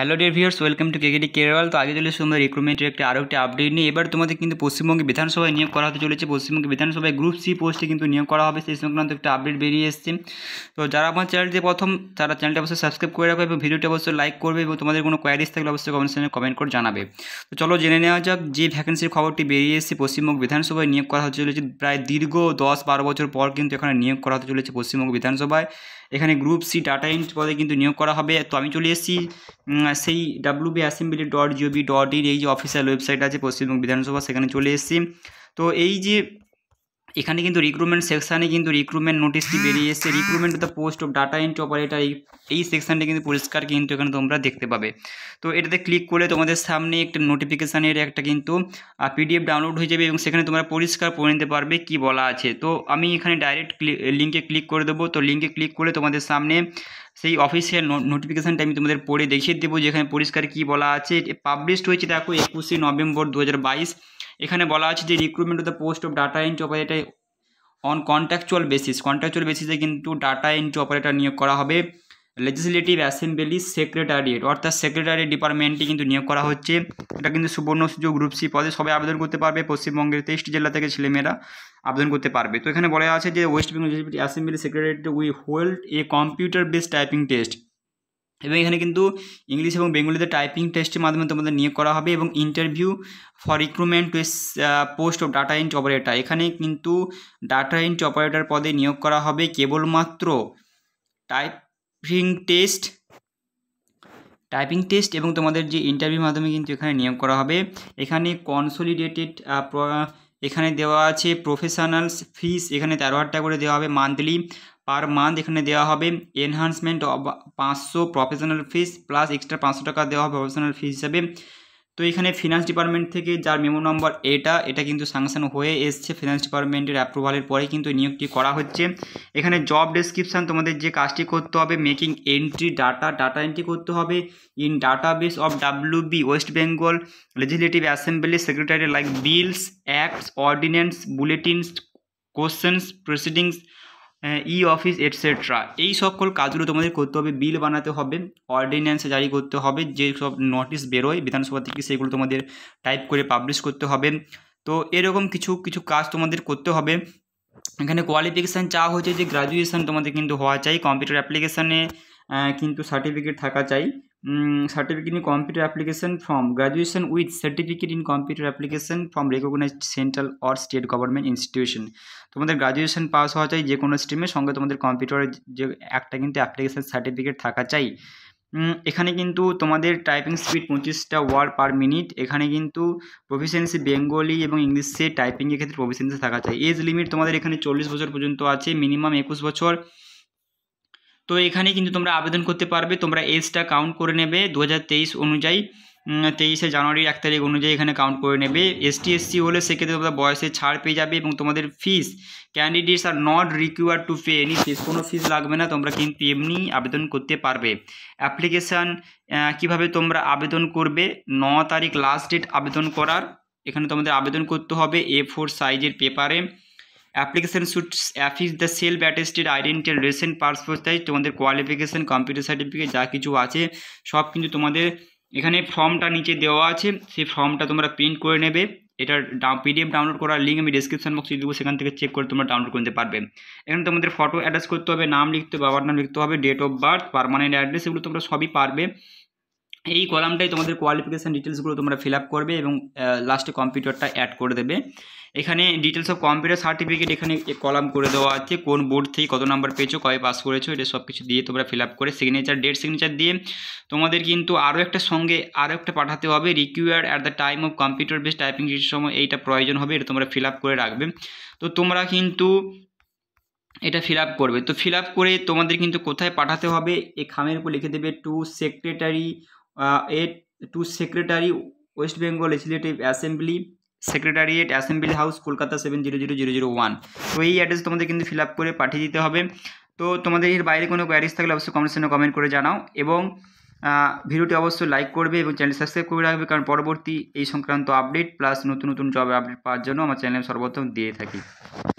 hello dear viewers welcome to KKD কেরওয়াল তো আগে চলে তোমাদের রিক্রুটমেন্টের একটি আরও একটা আপডেট নিয়ে এবার তোমাদের কিন্তু পশ্চিমবঙ্গে বিধানসভায় নিয়োগ করা হতে চলেছে পশ্চিমবঙ্গে বিধানসভায় গ্রুপ সি পোস্টে কিন্তু নিয়োগ করা হবে সেই সংক্রান্ত একটা আপডেট বেরিয়ে এসেছে তো যারা আমার চ্যানেলটি প্রথম তারা চ্যানেলটি অবশ্যই সাবস্ক্রাইব করে রাখবে এবং ভিডিওটি অবশ্যই লাইক করবে এবং তোমাদের কোনো কোয়ারিজ থাকলে অবশ্যই কমেন্ট সেকশনে কমেন্ট করে জানাবে তো চলো জেনে নেওয়া যাক যে ভ্যাকেন্সির খবরটি বেরিয়ে এসছে পশ্চিমবঙ্গ বিধানসভায় নিয়োগ করা হতে চলেছে প্রায় দীর্ঘ দশ বারো বছর পর কিন্তু এখানে নিয়োগ করা হতে চলেছে পশ্চিমবঙ্গ বিধানসভায় এখানে গ্রুপ সি ডাটা এন্ট্রি পদে কিন্তু নিয়োগ করা হবে তো আমি চলে এসেছি সেই ডাব্লু অ্যাসেম্বলি ডট জিওবি ডট ইন এই যে অফিসিয়াল ওয়েবসাইট আছে পশ্চিমবঙ্গ বিধানসভা সেখানে চলে এসেছি তো এই যে এখানে কিন্তু রিক্রুটমেন্ট সেকশানে কিন্তু রিক্রুটমেন্ট নোটিশটি বেরিয়ে এসেছে recruitment of post of data entry operator এই এই সেকশানটা কিন্তু পরিষ্কার কিন্তু এখানে তোমরা দেখতে পাবে তো এটাতে ক্লিক করলে তোমাদের সামনে একটা নোটিফিকেশানের একটা কিন্তু পিডিএফ ডাউনলোড হয়ে যাবে এবং সেখানে তোমরা পরিষ্কার পড়ে নিতে পারবে কি বলা আছে তো আমি এখানে ডাইরেক্ট লিঙ্কে ক্লিক করে দেবো তো লিঙ্কে ক্লিক করে তোমাদের সামনে সেই অফিসিয়াল নোটিফিকেশানটা আমি তোমাদের পড়ে দেখিয়ে দেবো যেখানে পরিষ্কার কি বলা আছে পাবলিশড হয়েছে দেখো একুশে নভেম্বর দু হাজার এখানে বলা আছে যে recruitment of the post of data entry operator on contractual basis contractual বেসিসে কিন্তু ডাটা এন্ট্রি অপারেটার নিয়োগ করা হবে লেজিসলেটিভ অ্যাসেম্বলি সেক্রেটারিয়েট অর্থাৎ সেক্রেটারি ডিপার্টমেন্টে কিন্তু নিয়োগ করা হচ্ছে এটা কিন্তু সুবর্ণ সুযোগ গ্রুপ সি পদে সবাই আবেদন করতে পারবে পশ্চিমবঙ্গের তেইশটি জেলা থেকে ছেলেমেয়েরা আবেদন করতে পারবে তো এখানে বলা আছে যে West Bengal assembly secretariat we hold a computer based typing test এবং এখানে কিন্তু ইংলিশ এবং বেঙ্গলিতে টাইপিং টেস্টের মাধ্যমে তোমাদের নিয়োগ করা হবে এবং interview for recruitment to post of data entry operator এখানে কিন্তু ডাটা ইন্ট অপারেটর পদে নিয়োগ করা হবে কেবলমাত্র টাইপিং টেস্ট টাইপিং টেস্ট এবং তোমাদের যে ইন্টারভিউর মাধ্যমে কিন্তু এখানে নিয়োগ করা হবে এখানে কনসোলিডেটেড এখানে দেওয়া আছে প্রফেশনালস ফিস এখানে তেরো হাজার টাকা করে দেওয়া হবে মান্থলি পার মান্থ এখানে দেওয়া হবে এনহান্সমেন্ট পাঁচশো প্রফেশনাল ফিস প্লাস এক্সট্রা পাঁচশো টাকা দেওয়া হবে প্রফেশনাল ফিস হিসাবে তো এখানে ফিনান্স ডিপার্টমেন্ট থেকে যার মেমো নম্বর এটা এটা কিন্তু স্যাংশন হয়ে এসছে ফিনান্স ডিপার্টমেন্টের অ্যাপ্রুভালের পরে কিন্তু নিয়োগটি করা হচ্ছে এখানে জব ডেসক্রিপশান তোমাদের যে কাজটি করতে হবে making entry data data entry করতে হবে in database of WB West Bengal legislative assembly secretary like bills acts ordinance bulletins questions proceedings e office etcetera এই সকল কাজগুলো তোমাদের করতে হবে বিল বানাতে হবে অর্ডিন্যান্স জারি করতে হবে যেসব নোটিশ বেরোয় বিধানসভা থেকে সেগুলো তোমাদের টাইপ করে পাবলিশ করতে হবে তো এরকম কিছু কিছু কাজ তোমাদের করতে হবে এখানে কোয়ালিফিকেশান চাওয়া হয়েছে যে গ্রাজুয়েশান তোমাদের কিন্তু হওয়া চাই কম্পিউটার অ্যাপ্লিকেশানে কিন্তু সার্টিফিকেট থাকা চাই certificate in computer application from graduation with certificate in computer application from recognise central or state government institution তোমাদের গ্র্যাজুয়েশন পাস হওয়া চাই যে কোনো স্ট্রিমের সঙ্গে তোমাদের কম্পিউটারের যে একটা কিন্তু অ্যাপ্লিকেশন সার্টিফিকেট থাকা চাই এখানে কিন্তু তোমাদের টাইপিং স্পিড পঁচিশটা ওয়ার্ড পার মিনিট এখানে কিন্তু প্রফিসিয়েন্সি বেঙ্গলি এবং ইংলিশে টাইপিংয়ের ক্ষেত্রে প্রফিসিয়েন্সি থাকা চাই এজ লিমিট তোমাদের এখানে চল্লিশ বছর পর্যন্ত আছে মিনিমাম একুশ বছর তো এখানে কিন্তু তোমরা আবেদন করতে পারবে তোমরা এজটা কাউন্ট করে নেবে দু অনুযায়ী তেইশে জানুয়ারির এক তারিখ অনুযায়ী এখানে কাউন্ট করে নেবে এসটি এসসি হলে সেক্ষেত্রে তোমরা বয়সে ছাড় পেয়ে যাবে এবং তোমাদের fees candidates are not require to pay any fees কোনো ফিস লাগবে না তোমরা কিন্তু এমনি আবেদন করতে পারবে অ্যাপ্লিকেশান কিভাবে তোমরা আবেদন করবে ন তারিখ লাস্ট ডেট আবেদন করার এখানে তোমাদের আবেদন করতে হবে এ ফোর সাইজের পেপারে application should affix the self attested identity recent passport size তোমাদের কোয়ালিফিকেশান কম্পিউটার সার্টিফিকেট যা কিছু আছে সব কিন্তু তোমাদের এখানে ফর্মটা নিচে দেওয়া আছে সেই ফর্মটা তোমরা প্রিন্ট করে নেবে এটার পিডিএফ ডাউনলোড করার লিঙ্ক আমি ডিসক্রিপশন বক্সে দেবো সেখান থেকে চেক করে তোমরা ডাউনলোড করতে পারবে এখানে তোমাদের ফটো অ্যাটাচ করতে হবে নাম লিখতে হবে বাবার নাম লিখতে হবে date of birth permanent address এগুলো তোমরা সবই পারবে এই কলামটাই তোমাদের কোয়ালিফিকেশান ডিটেলসগুলো তোমরা ফিল করবে এবং লাস্টে কম্পিউটারটা অ্যাড করে দেবে এখানে ডিটেলস অফ কম্পিউটার সার্টিফিকেট এখানে কলাম করে দেওয়া আছে কোন বোর্ড থেকে কত নাম্বার পেয়েছো কবে পাস করেছো এটা সব কিছু দিয়ে তোমরা ফিল আপ করে সিগনেচার ডেট সিগনেচার দিয়ে তোমাদের কিন্তু আরও একটা সঙ্গে আরও একটা পাঠাতে হবে required at the time of computer base typing সময় এইটা প্রয়োজন হবে এটা তোমরা ফিল আপ করে রাখবে তো তোমরা কিন্তু এটা ফিল আপ করবে তো ফিল আপ করে তোমাদের কিন্তু কোথায় পাঠাতে হবে এই খামের উপর লিখে দেবে to secretary a to secretary West Bengal legislative assembly secretariat assembly house Kolkata seven zero zero zero zero one তো এই অ্যাড্রেস তোমাদের কিন্তু ফিল আপ করে পাঠিয়ে দিতে হবে তো তোমাদের এর বাইরে কোনো কোয়ারিজ থাকলে অবশ্যই কমেন্ট কমেন্ট করে জানাও এবং ভিডিওটি অবশ্যই লাইক করবে এবং চ্যানেল সাবস্ক্রাইব করে রাখবে কারণ পরবর্তী এই সংক্রান্ত আপডেট প্লাস নতুন নতুন জব আপডেট পাওয়ার জন্য আমার চ্যানেল সর্বপ্রথম দিয়ে থাকি